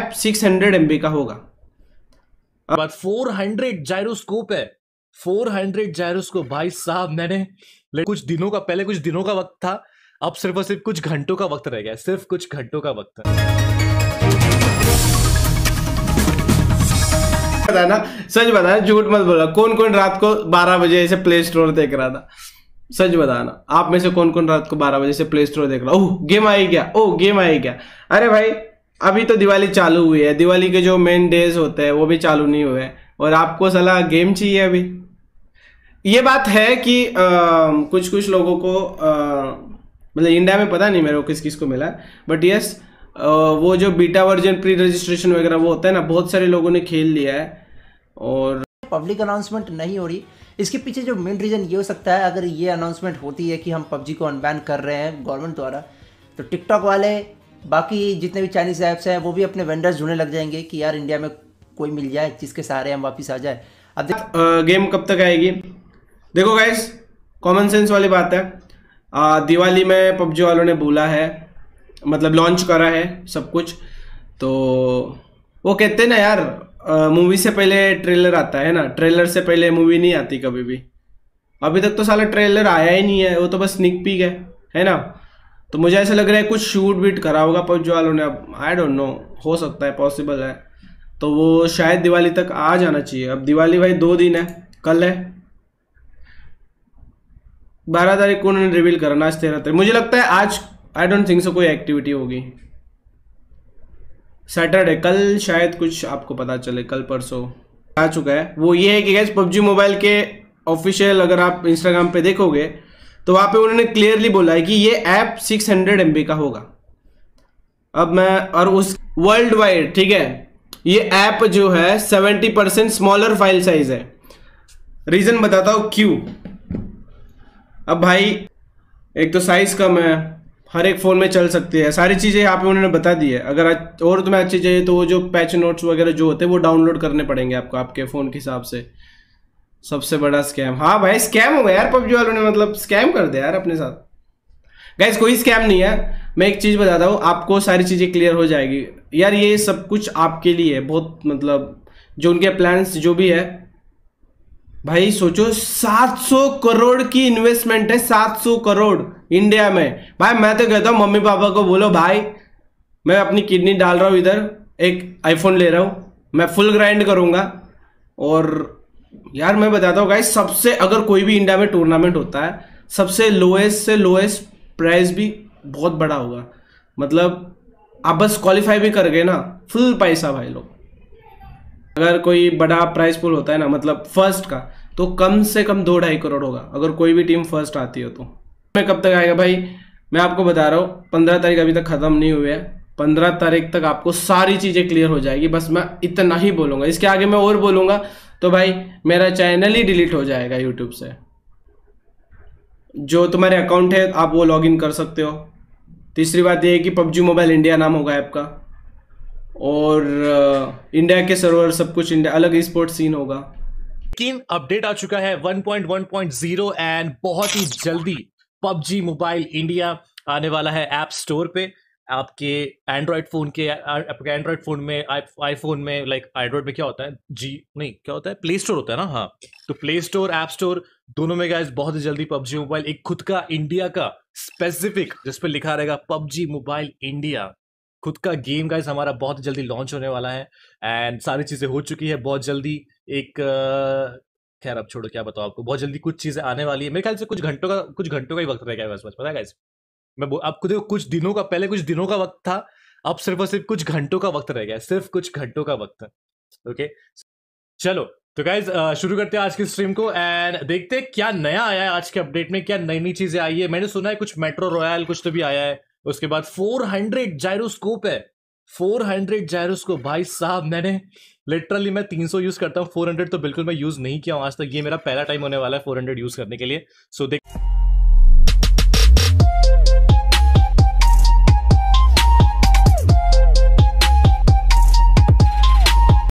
app 600 MB का होगा but 400 gyroscope है 400 जायरोस्कोप भाई साहब मैंने कुछ दिनों का पहले कुछ दिनों का वक्त था अब सिर्फ और सिर्फ कुछ घंटों का वक्त रह गया सिर्फ कुछ घंटों का वक्त है बताना सच बताना झूठ मत बोला कौन कौन रात को बारह बजे ऐसे प्ले स्टोर देख रहा था सच बताना आप में से कौन कौन रात को बारह बजे से प्ले स्टोर देख रहा ओह गेम आई क्या ओह गेम आई क्या अरे भाई अभी तो दिवाली चालू हुई है दिवाली के जो मेन डेज होते हैं वो भी चालू नहीं हुए हैं और आपको सलाह गेम चाहिए अभी ये बात है कि आ, कुछ कुछ लोगों को मतलब इंडिया में पता नहीं मेरे को किस किस को मिला बट यस वो जो बीटा वर्जन प्री रजिस्ट्रेशन वगैरह वो होता है ना बहुत सारे लोगों ने खेल लिया है और पब्लिक अनाउंसमेंट नहीं हो रही इसके पीछे जो मेन रीज़न ये हो सकता है अगर ये अनाउंसमेंट होती है कि हम पबजी को अनबैन कर रहे हैं गवर्नमेंट द्वारा तो टिकटॉक वाले बाकी जितने भी चाइनीज़ ऐप्स हैं वो भी अपने वेंडर्स ढूंढने लग जाएंगे कि यार इंडिया में कोई मिल जाए जिसके सहारे हम वापस आ जाए अब देख गेम कब तक आएगी देखो गाइस कॉमन सेंस वाली बात है आ, दिवाली में पबजी वालों ने बोला है मतलब लॉन्च करा है सब कुछ तो वो कहते हैं ना यार मूवी से पहले ट्रेलर आता है ना ट्रेलर से पहले मूवी नहीं आती कभी भी अभी तक तो साला ट्रेलर आया ही नहीं है वो तो बस निक पी गए है ना तो मुझे ऐसा लग रहा है कुछ शूट बीट करा होगा पबजी वालों ने अब आई डोंट नो हो सकता है पॉसिबल है तो वो शायद दिवाली तक आ जाना चाहिए अब दिवाली भाई दो दिन है कल है बारह तारीख को उन्होंने रिवील करना आज तेरह तारीख मुझे लगता है आज आई डोंट थिंक सो कोई एक्टिविटी होगी सैटरडे कल शायद कुछ आपको पता चले कल परसों आ चुका है वो ये है कि गैस पबजी मोबाइल के ऑफिशियल अगर आप इंस्टाग्राम पे देखोगे तो वहां पे उन्होंने क्लियरली बोला है कि ये ऐप 600 हंड्रेड का होगा अब मैं और उस वर्ल्ड वाइड ठीक है ये ऐप जो है 70 परसेंट स्मॉलर फाइल साइज है रीज़न बताता हूं क्यों अब भाई एक तो साइज़ कम है हर एक फ़ोन में चल सकती है सारी चीज़ें यहाँ पे उन्होंने बता दी है अगर और तुम्हें अच्छी चाहिए तो वो जो पैच नोट्स वगैरह जो होते हैं वो डाउनलोड करने पड़ेंगे आपको आपके फ़ोन के हिसाब से सबसे बड़ा स्कैम हाँ भाई स्कैम हो गया यार पबजी वालों ने मतलब स्कैम कर दिया यार अपने साथ गैस कोई स्कैम नहीं है मैं एक चीज़ बताता हूँ आपको सारी चीज़ें क्लियर हो जाएगी यार ये सब कुछ आपके लिए है बहुत मतलब जो उनके प्लान्स जो भी है भाई सोचो 700 करोड़ की इन्वेस्टमेंट है 700 करोड़ इंडिया में भाई मैं तो कहता हूँ मम्मी पापा को बोलो भाई मैं अपनी किडनी डाल रहा हूँ इधर एक आईफोन ले रहा हूँ मैं फुल ग्राइंड करूँगा और यार मैं बताता हूँ गाइस सबसे अगर कोई भी इंडिया में टूर्नामेंट होता है सबसे लोएस्ट से लोएस्ट प्राइस भी बहुत बड़ा होगा मतलब आप बस क्वालिफाई भी कर गए ना फुल पैसा भाई लोग अगर कोई बड़ा प्राइस पुल होता है ना मतलब फर्स्ट का तो कम से कम दो ढाई करोड़ होगा अगर कोई भी टीम फर्स्ट आती हो तो मैं कब तक आएगा भाई मैं आपको बता रहा हूँ पंद्रह तारीख अभी तक ख़त्म नहीं हुए है पंद्रह तारीख तक आपको सारी चीज़ें क्लियर हो जाएगी बस मैं इतना ही बोलूँगा इसके आगे मैं और बोलूँगा तो भाई मेरा चैनल ही डिलीट हो जाएगा यूट्यूब से जो तुम्हारे अकाउंट है आप वो लॉगिन कर सकते हो तीसरी बात यह है कि पबजी मोबाइल इंडिया नाम होगा ऐप का और इंडिया के सर्वर सब कुछ इंडिया अलग स्पोर्ट सीन होगा लेकिन अपडेट आ चुका है 1.1.0 एंड बहुत ही जल्दी पबजी मोबाइल इंडिया आने वाला है ऐप स्टोर पे आपके एंड्रॉयड फ़ोन के आपके एंड्रॉयड फ़ोन में आईफोन में लाइक एंड्रॉयड में क्या होता है जी नहीं क्या होता है प्ले स्टोर होता है ना हाँ तो प्ले स्टोर ऐप स्टोर दोनों में गाइज बहुत ही जल्दी पबजी मोबाइल एक खुद का इंडिया का स्पेसिफिक जिसपे लिखा रहेगा पबजी मोबाइल इंडिया खुद का गेम गाइज हमारा बहुत जल्दी लॉन्च होने वाला है एंड सारी चीज़ें हो चुकी है बहुत जल्दी एक खैर अब छोड़ो क्या बताओ आपको बहुत जल्दी कुछ चीज़ें आने वाली है मेरे ख्याल से कुछ घंटों का कुछ घंटों का ही वक्त रहेगा बस बस पता है मैं आपको देखो कुछ दिनों का पहले कुछ दिनों का वक्त था अब सिर्फ और सिर्फ कुछ घंटों का वक्त रह गया सिर्फ कुछ घंटों का वक्त है ओके चलो तो गाइज शुरू करते हैं आज की स्ट्रीम को एंड देखते हैं क्या नया आया है आज के अपडेट में क्या नई नई चीजें आई है मैंने सुना है कुछ मेट्रो रॉयल कुछ तो भी आया है उसके बाद 400 जायरोस्कोप है 400 जायरोस्कोप भाई साहब मैंने लिटरली मैं 300 यूज करता हूँ 400 तो बिल्कुल मैं यूज नहीं किया हूँ आज तक ये मेरा पहला टाइम होने वाला है 400 यूज करने के लिए सो so, देख